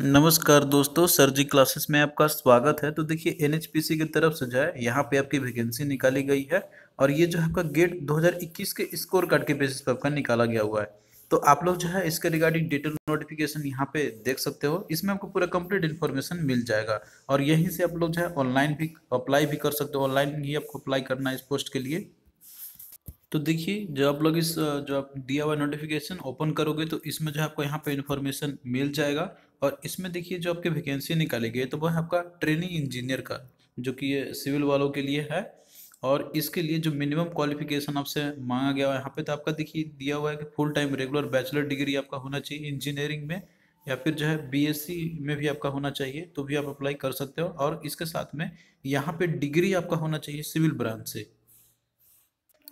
नमस्कार दोस्तों सर जी क्लासेस में आपका स्वागत है तो देखिए एन की तरफ से जो है यहाँ पे आपकी वैकेंसी निकाली गई है और ये जो है आपका गेट 2021 के स्कोर कार्ड के बेसिस पर आपका निकाला गया हुआ है तो आप लोग जो है इसके रिगार्डिंग डिटेल नोटिफिकेशन यहाँ पे देख सकते हो इसमें आपको पूरा कंप्लीट इन्फॉर्मेशन मिल जाएगा और यहीं से आप लोग जो है ऑनलाइन भी अप्लाई भी कर सकते हो ऑनलाइन ही आपको अप्लाई करना है इस पोस्ट के लिए तो देखिए जो आप लोग इस जो आप दिया हुआ नोटिफिकेशन ओपन करोगे तो इसमें जो है आपको यहाँ पे इन्फॉर्मेशन मिल जाएगा और इसमें देखिए जो आपकी वैकेंसी निकाली गई है तो वह आपका ट्रेनिंग इंजीनियर का जो कि ये सिविल वालों के लिए है और इसके लिए जो मिनिमम क्वालिफिकेशन आपसे मांगा गया है यहाँ पे तो आपका देखिए दिया हुआ है कि full time regular bachelor degree आपका होना चाहिए इंजीनियरिंग में या फिर जो है बीएससी में भी आपका होना चाहिए तो भी आप अप्लाई कर सकते हो और इसके साथ में यहाँ पे डिग्री आपका होना चाहिए सिविल ब्रांच से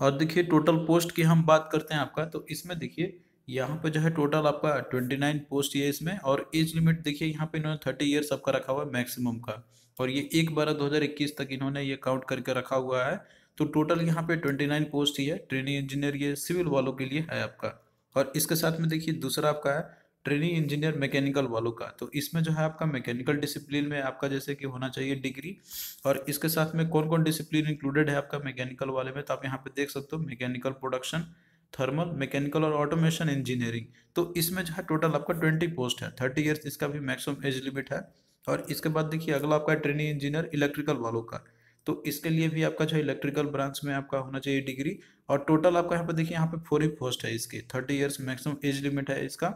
और देखिए टोटल पोस्ट की हम बात करते हैं आपका तो इसमें देखिए यहाँ पर जो है टोटल आपका ट्वेंटी नाइन पोस्ट ये इसमें और एज लिमिट देखिए यहाँ पे इन्होंने थर्टी ईयर आपका रखा हुआ है मैक्सिमम का और ये एक बारह दो हज़ार इक्कीस तक इन्होंने ये काउंट करके रखा हुआ है तो टोटल यहाँ पे ट्वेंटी नाइन पोस्ट ही है ट्रेनिंग इंजीनियर ये सिविल वालों के लिए है आपका और इसके साथ में देखिए दूसरा आपका है ट्रेनिंग इंजीनियर मैकेनिकल वालों का तो इसमें जो है आपका मैकेनिकल डिसिप्लिन में आपका जैसे कि होना चाहिए डिग्री और इसके साथ में कौन कौन डिसिप्लिन इंक्लूडेड है आपका मैकेनिकल वाले में तो आप यहाँ पे देख सकते हो मैकेनिकल प्रोडक्शन थर्मल मैकेनिकल और ऑटोमेशन इंजीनियरिंग तो इसमें जो है टोटल आपका ट्वेंटी पोस्ट है थर्टी ईयर्स इसका भी मैक्सिमम एज लिमिट है और इसके बाद देखिए अगला आपका ट्रेनिंग इंजीनियर इलेक्ट्रिकल वालों का तो इसके लिए भी आपका जो इलेक्ट्रिकल ब्रांच में आपका होना चाहिए डिग्री और टोटल आपका यहाँ पर देखिए यहाँ पे फोर ही पोस्ट है इसके thirty years maximum age limit है इसका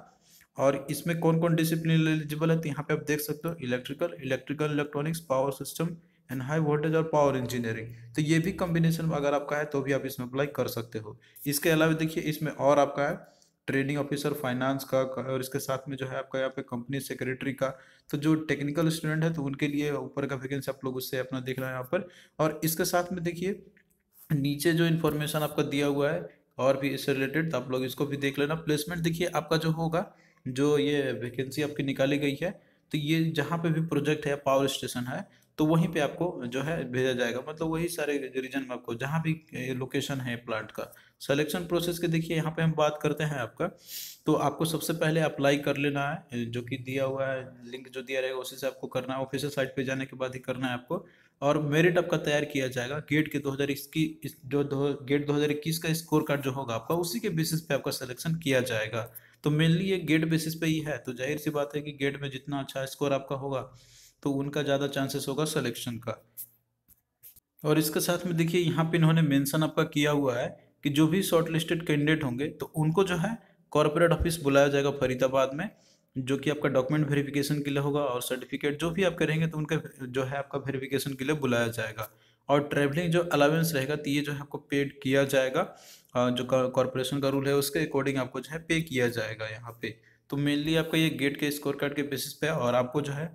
और इसमें कौन कौन डिसिप्लिन एलिजिबल है तो यहाँ पे आप देख सकते हो electrical electrical electronics power system and high voltage और पावर इंजीनियरिंग तो ये भी कॉम्बिनेशन अगर आपका है तो भी आप इसमें अप्लाई कर सकते हो इसके अलावा देखिए इसमें और आपका है ट्रेडिंग ऑफिसर फाइनेंस का और इसके साथ में जो है आपका यहाँ पे कंपनी सेक्रेटरी का तो जो टेक्निकल स्टूडेंट है तो उनके लिए ऊपर का वैकेंसी आप लोग उससे अपना देख रहे हैं यहाँ पर और इसके साथ में देखिए नीचे जो इन्फॉर्मेशन आपका दिया हुआ है और भी इससे रिलेटेड तो आप लोग इसको भी देख लेना प्लेसमेंट देखिए आपका जो होगा जो ये वैकेंसी आपकी निकाली गई है तो ये जहाँ पे भी प्रोजेक्ट है पावर स्टेशन है तो वहीं पे आपको जो है भेजा जाएगा मतलब वही सारे रीजन में आपको जहाँ भी लोकेशन है प्लांट का सिलेक्शन प्रोसेस के देखिए यहाँ पे हम बात करते हैं आपका तो आपको सबसे पहले अप्लाई कर लेना है जो कि दिया हुआ है लिंक जो दिया रहेगा उसी से आपको करना है ऑफिशियल साइट पे जाने के बाद ही करना है आपको और मेरिट आपका तैयार किया जाएगा गेट के दो हजार इक्कीस जो दो, गेट इक्कीस का स्कोर कार्ड जो होगा आपका उसी के बेसिस पे आपका सिलेक्शन किया जाएगा तो मेनली ये गेट बेसिस पे ही है तो जाहिर सी बात है कि गेट में जितना अच्छा स्कोर आपका होगा तो उनका ज़्यादा चांसेस होगा सिलेक्शन का और इसके साथ में देखिए यहाँ पे इन्होंने मेंशन आपका किया हुआ है कि जो भी शॉर्टलिस्टेड कैंडिडेट होंगे तो उनको जो है कॉरपोरेट ऑफिस बुलाया जाएगा फरीदाबाद में जो कि आपका डॉक्यूमेंट वेरिफिकेशन के लिए होगा और सर्टिफिकेट जो भी आप करेंगे तो उनके जो है आपका वेरिफिकेशन के लिए बुलाया जाएगा और ट्रैवलिंग जो अलाउेंस रहेगा तो ये जो है आपको पेड किया जाएगा जो कॉरपोरेशन का रूल है उसके अकॉर्डिंग आपको जो है पे किया जाएगा यहाँ पे तो मेनली आपका ये गेट के स्कोर कार्ड के बेसिस पे और आपको जो है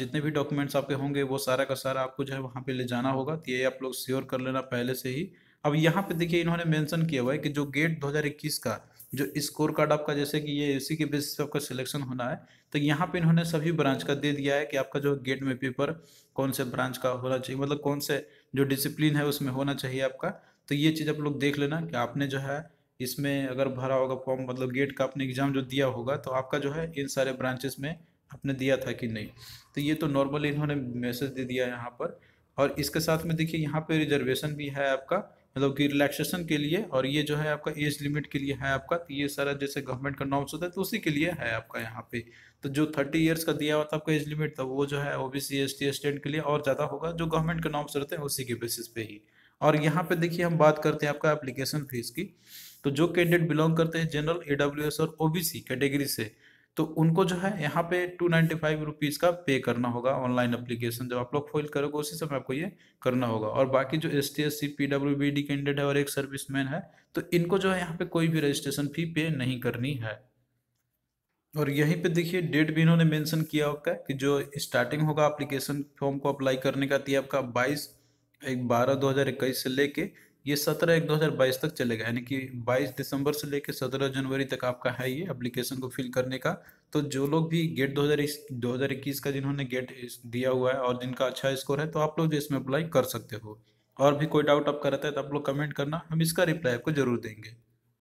जितने भी डॉक्यूमेंट्स आपके होंगे वो सारा का सारा आपको जो है वहाँ पे ले जाना होगा तो ये आप लोग श्योर कर लेना पहले से ही अब यहाँ पे देखिए इन्होंने मेंशन किया हुआ है कि जो गेट 2021 का जो स्कोर कार्ड आपका जैसे कि ये इसी के बेसिस पे आपका सिलेक्शन होना है तो यहाँ पे इन्होंने सभी ब्रांच का दे दिया है कि आपका जो गेट में पेपर कौन से ब्रांच का होना चाहिए मतलब कौन से जो डिसिप्लिन है उसमें होना चाहिए आपका तो ये चीज़ आप लोग देख लेना कि आपने जो है इसमें अगर भरा होगा फॉर्म मतलब गेट का आपने एग्ज़ाम जो दिया होगा तो आपका जो है इन सारे ब्रांचेस में आपने दिया था कि नहीं तो ये तो नॉर्मली इन्होंने मैसेज दे दिया यहाँ पर और इसके साथ में देखिए यहाँ पे रिजर्वेशन भी है आपका मतलब कि रिलैक्सेशन के लिए और ये जो है आपका एज लिमिट के लिए है आपका तो ये सारा जैसे गवर्नमेंट का नॉर्म्स होता है तो उसी के लिए है आपका यहाँ पे तो जो थर्टी ईयर्स का दिया हुआ था आपका एज लिमिट था वो जो है O B C S T के लिए और ज़्यादा होगा जो गवर्नमेंट के नॉर्म्स रहते हैं उसी के बेसिस पे ही और यहाँ पे देखिए हम बात करते हैं आपका एप्लीकेशन फीस की तो जो कैंडिडेट बिलोंग करते हैं जनरल ए और ओ कैटेगरी से तो उनको जो है यहाँ पे टू नाइन्टी फाइव रुपीज़ का पे करना होगा ऑनलाइन अप्लीकेशन जब आप लोग फॉइल करोगे उसी समय आपको ये करना होगा और बाकी जो S T S C P W B D candidate है और एक सर्विस मैन है तो इनको जो है यहाँ पे कोई भी रजिस्ट्रेशन फ़ी पे नहीं करनी है और यहीं पे देखिए डेट भी इन्होंने मेंशन किया होगा कि जो स्टार्टिंग होगा एप्लीकेशन फॉर्म को अप्लाई करने का थी तो आपका 22 एक बारह दो हज़ार इक्कीस से लेके ये सत्रह एक दो हज़ार बाईस तक चलेगा यानी कि बाईस दिसंबर से लेके सत्रह जनवरी तक आपका है ये अप्लीकेशन को फिल करने का तो जो लोग भी गेट दो हज़ार दो हज़ार इक्कीस का जिन्होंने गेट दिया हुआ है और जिनका अच्छा स्कोर है तो आप लोग इसमें अप्लाई कर सकते हो और भी कोई डाउट आपका रहता है तो आप लोग कमेंट करना हम इसका रिप्लाई आपको जरूर देंगे